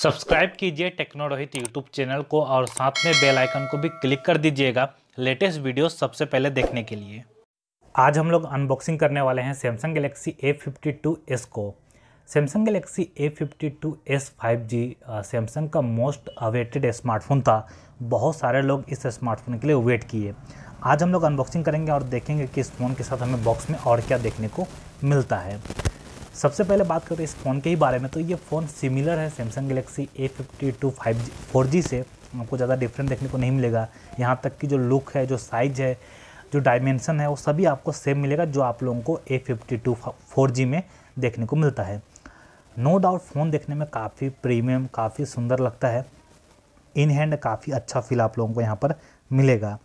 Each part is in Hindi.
सब्सक्राइब कीजिए टेक्नो रोहित यूट्यूब चैनल को और साथ में बेल आइकन को भी क्लिक कर दीजिएगा लेटेस्ट वीडियो सबसे पहले देखने के लिए आज हम लोग अनबॉक्सिंग करने वाले हैं Samsung Galaxy A fifty two S को Samsung Galaxy A fifty two S five G Samsung का मोस्ट अवेटेड स्मार्टफोन था बहुत सारे लोग इस स्मार्टफोन के लिए वेट किए आज हम लोग अनबॉक्सिंग करेंगे और देखेंगे कि इस फ़ोन के साथ हमें बॉक्स में और क्या देखने को मिलता है सबसे पहले बात करते हैं इस फ़ोन के ही बारे में तो ये फ़ोन सिमिलर है Samsung Galaxy A fifty two five G four G से आपको ज़्यादा डिफरेंट देखने को नहीं मिलेगा यहाँ तक कि जो लुक है जो साइज़ है जो डायमेंसन है वो सभी आपको सेम मिलेगा जो आप लोगों को A fifty two four G में देखने को मिलता है नो डाउट फ़ोन देखने में काफ़ी प्रीमियम काफ़ी सुंदर लगता है इन हैंड काफ़ी अच्छा फील आप लोगों को यहाँ पर मिलेगा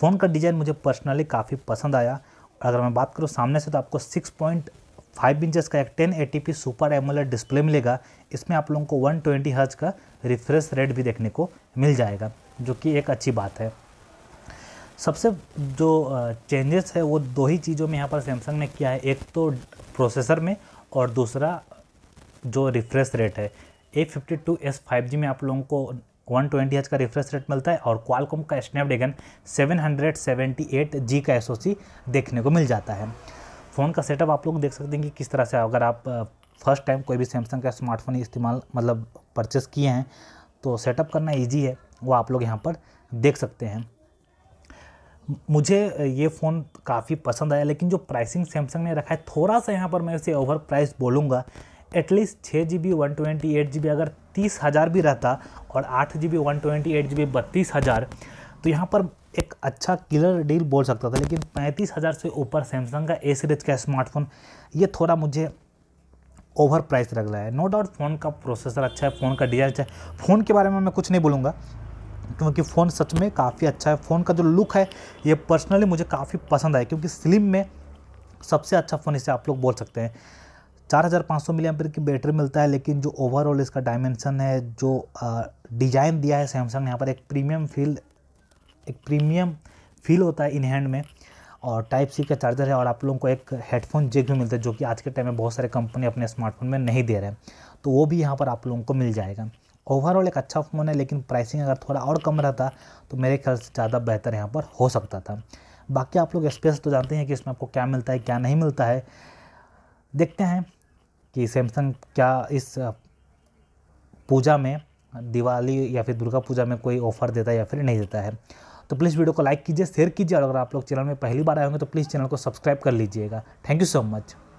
फ़ोन का डिज़ाइन मुझे पर्सनली काफ़ी पसंद आया अगर मैं बात करूँ सामने से तो आपको सिक्स पॉइंट फाइव इंचेस का एक ten eighty P super AMOLED display मिलेगा इसमें आप लोगों को वन ट्वेंटी हर्ज का रिफ्रेश रेट भी देखने को मिल जाएगा जो कि एक अच्छी बात है सबसे जो चेंजेस है वो दो ही चीज़ों में यहाँ पर सैमसंग ने किया है एक तो प्रोसेसर में और दूसरा जो रिफ्रेश रेट है A fifty two S five G में आप लोगों को वन ट्वेंटी एच का रिफ्रेश रेट मिलता है और क्वालकॉम का Snapdragon seven hundred seventy eight G का एस देखने को मिल जाता है फ़ोन का सेटअप आप लोग देख सकते हैं कि किस तरह से अगर आप फर्स्ट टाइम कोई भी सैमसंग का स्मार्टफोन इस्तेमाल मतलब परचेस किए हैं तो सेटअप करना ईजी है वो आप लोग यहाँ पर देख सकते हैं मुझे ये फ़ोन काफ़ी पसंद आया लेकिन जो प्राइसिंग सैमसंग ने रखा है थोड़ा सा यहाँ पर मैं इसे ओवर प्राइस बोलूँगा एटलीस्ट छः G B one twenty eight G B अगर तीस हज़ार भी रहता और आठ G B one twenty eight G B बत्तीस हज़ार तो यहाँ पर एक अच्छा किलर डील बोल सकता था लेकिन पैंतीस हज़ार से ऊपर सैमसंग का ए सीरीज का स्मार्टफोन ये थोड़ा मुझे ओवर प्राइस लग रहा है नो डाउट फ़ोन का प्रोसेसर अच्छा है फ़ोन का डिज़ाइन अच्छा है फ़ोन के बारे में मैं कुछ नहीं बोलूँगा क्योंकि फ़ोन सच में काफ़ी अच्छा है फ़ोन का जो लुक है ये पर्सनली मुझे काफ़ी पसंद आया क्योंकि स्लिम में सबसे अच्छा फ़ोन इसे आप लोग बोल सकते हैं चार हज़ार पाँच सौ मिली की बैटरी मिलता है लेकिन जो ओवरऑल इसका डायमेंशन है जो डिज़ाइन दिया है सैमसंग यहाँ पर एक प्रीमियम फील एक प्रीमियम फील होता है इन हैंड में और टाइप सी का चार्जर है और आप लोगों को एक हेडफोन जेक भी मिलता है जो कि आज के टाइम में बहुत सारे कंपनी अपने स्मार्टफोन में नहीं दे रहे हैं तो वो भी यहाँ पर आप लोगों को मिल जाएगा ओवरऑल एक अच्छा फ़ोन है लेकिन प्राइसिंग अगर थोड़ा और कम रहता तो मेरे ख्याल से ज़्यादा बेहतर यहाँ पर हो सकता था बाकी आप लोग स्पेस तो जानते हैं कि इसमें आपको क्या मिलता है क्या नहीं मिलता है देखते हैं कि सैमसंग क्या इस पूजा में दिवाली या फिर दुर्गा पूजा में कोई ऑफ़र देता है या फिर नहीं देता है तो प्लीज़ वीडियो को लाइक कीजिए शेयर कीजिए और अगर आप लोग चैनल में पहली बार आए होंगे तो प्लीज़ चैनल को सब्सक्राइब कर लीजिएगा थैंक यू सो मच